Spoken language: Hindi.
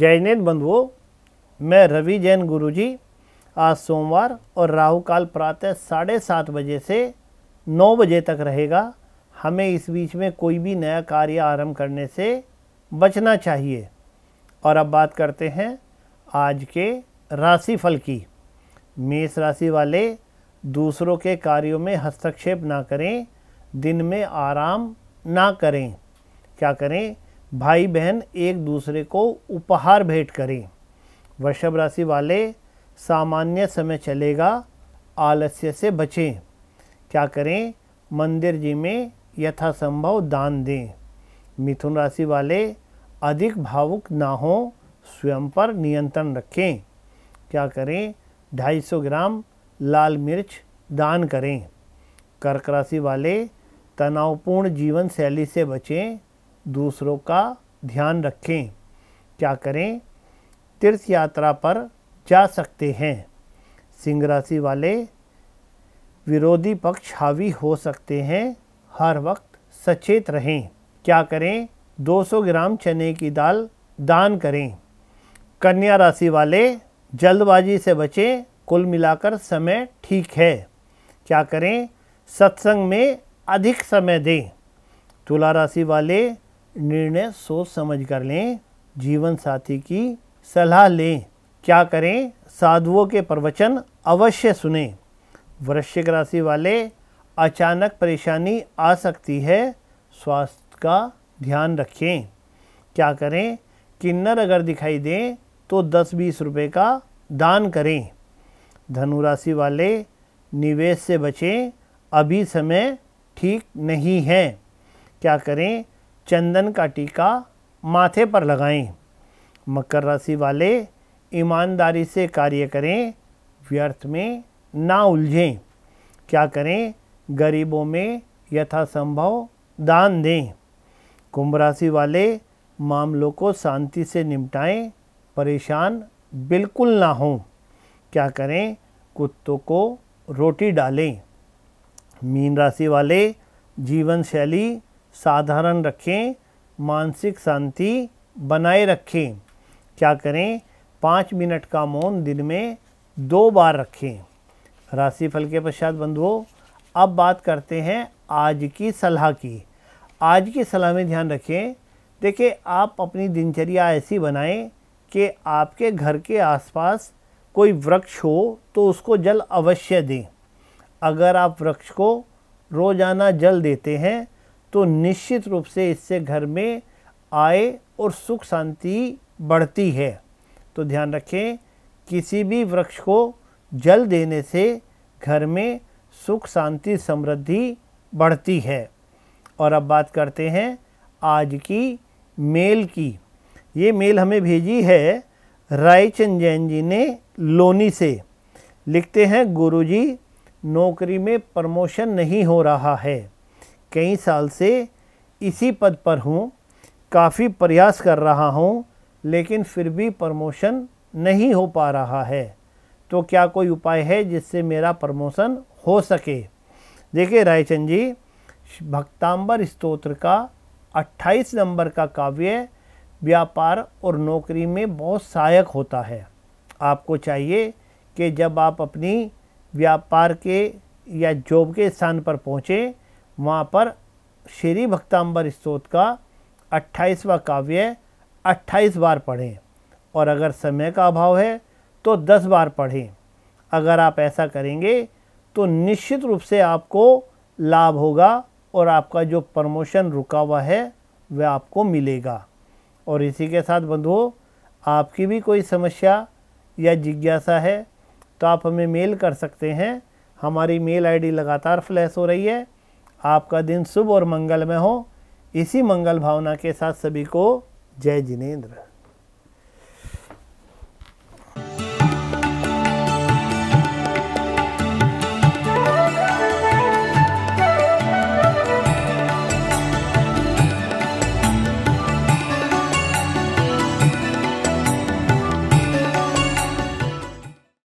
जैनेन बंधुओं मैं रवि जैन गुरुजी आज सोमवार और राहु काल प्रातः साढ़े सात बजे से नौ बजे तक रहेगा हमें इस बीच में कोई भी नया कार्य आरंभ करने से बचना चाहिए और अब बात करते हैं आज के राशिफल की मेष राशि वाले दूसरों के कार्यों में हस्तक्षेप ना करें दिन में आराम ना करें क्या करें भाई बहन एक दूसरे को उपहार भेंट करें वृषभ राशि वाले सामान्य समय चलेगा आलस्य से बचें क्या करें मंदिर जी में यथासंभव दान दें मिथुन राशि वाले अधिक भावुक ना हो स्वयं पर नियंत्रण रखें क्या करें 250 ग्राम लाल मिर्च दान करें कर्क राशि वाले तनावपूर्ण जीवन शैली से बचें दूसरों का ध्यान रखें क्या करें तीर्थ यात्रा पर जा सकते हैं सिंह राशि वाले विरोधी पक्ष हावी हो सकते हैं हर वक्त सचेत रहें क्या करें 200 ग्राम चने की दाल दान करें कन्या राशि वाले जल्दबाजी से बचें कुल मिलाकर समय ठीक है क्या करें सत्संग में अधिक समय दें तुला राशि वाले निर्णय सोच समझ कर लें जीवन साथी की सलाह लें क्या करें साधुओं के प्रवचन अवश्य सुने वृश्चिक राशि वाले अचानक परेशानी आ सकती है स्वास्थ्य का ध्यान रखें क्या करें किन्नर अगर दिखाई दें तो 10-20 रुपए का दान करें धनु राशि वाले निवेश से बचें अभी समय ठीक नहीं है क्या करें चंदन का टीका माथे पर लगाएं मकर राशि वाले ईमानदारी से कार्य करें व्यर्थ में ना उलझें क्या करें गरीबों में यथासंभव दान दें कुंभ राशि वाले मामलों को शांति से निपटाएं परेशान बिल्कुल ना हों क्या करें कुत्तों को रोटी डालें मीन राशि वाले जीवन शैली साधारण रखें मानसिक शांति बनाए रखें क्या करें पाँच मिनट का मौन दिन में दो बार रखें राशिफल के पश्चात बंधुओं अब बात करते हैं आज की सलाह की आज की सलाह में ध्यान रखें देखिए आप अपनी दिनचर्या ऐसी बनाएं कि आपके घर के आसपास कोई वृक्ष हो तो उसको जल अवश्य दें अगर आप वृक्ष को रोज़ाना जल देते हैं तो निश्चित रूप से इससे घर में आय और सुख शांति बढ़ती है तो ध्यान रखें किसी भी वृक्ष को जल देने से घर में सुख शांति समृद्धि बढ़ती है और अब बात करते हैं आज की मेल की ये मेल हमें भेजी है रायचंद जैन जी ने लोनी से लिखते हैं गुरुजी नौकरी में प्रमोशन नहीं हो रहा है कई साल से इसी पद पर हूँ काफ़ी प्रयास कर रहा हूँ लेकिन फिर भी प्रमोशन नहीं हो पा रहा है तो क्या कोई उपाय है जिससे मेरा प्रमोशन हो सके देखिए रायचंद जी भक्तांबर स्तोत्र का 28 नंबर का काव्य व्यापार और नौकरी में बहुत सहायक होता है आपको चाहिए कि जब आप अपनी व्यापार के या जॉब के स्थान पर पहुँचें वहाँ पर श्री भक्ताम्बर स्त्रोत का अट्ठाईसवा काव्य अट्ठाईस बार पढ़ें और अगर समय का अभाव है तो दस बार पढ़ें अगर आप ऐसा करेंगे तो निश्चित रूप से आपको लाभ होगा और आपका जो प्रमोशन रुका हुआ है वह आपको मिलेगा और इसी के साथ बंधुओं आपकी भी कोई समस्या या जिज्ञासा है तो आप हमें मेल कर सकते हैं हमारी मेल आईडी लगातार फ्लैश हो रही है आपका दिन शुभ और मंगलमय हो इसी मंगल भावना के साथ सभी को जय जिनेन्द्र